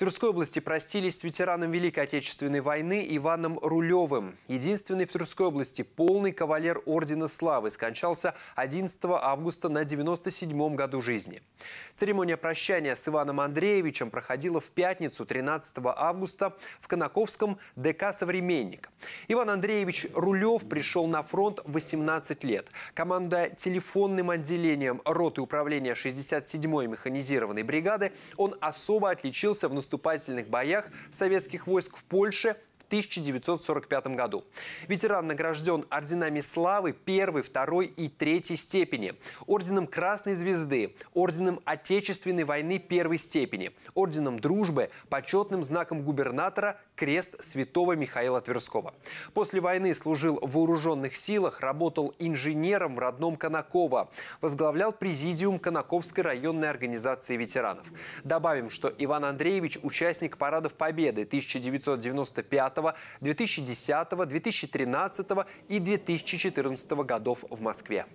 Тверской области простились с ветераном Великой Отечественной войны Иваном Рулевым. Единственный в Тверской области полный кавалер Ордена Славы скончался 11 августа на 97-м году жизни. Церемония прощания с Иваном Андреевичем проходила в пятницу 13 августа в Конаковском ДК «Современник». Иван Андреевич Рулев пришел на фронт 18 лет. Команда телефонным отделением роты управления 67-й механизированной бригады он особо отличился в наступлении наступательных боях советских войск в Польше 1945 году. Ветеран награжден орденами славы первой, второй и третьей степени, орденом Красной Звезды, орденом Отечественной войны первой степени, орденом Дружбы, почетным знаком губернатора крест святого Михаила Тверского. После войны служил в вооруженных силах, работал инженером в родном Конаково, возглавлял президиум Конаковской районной организации ветеранов. Добавим, что Иван Андреевич – участник парадов Победы 1995 2010, 2013 и 2014 годов в Москве.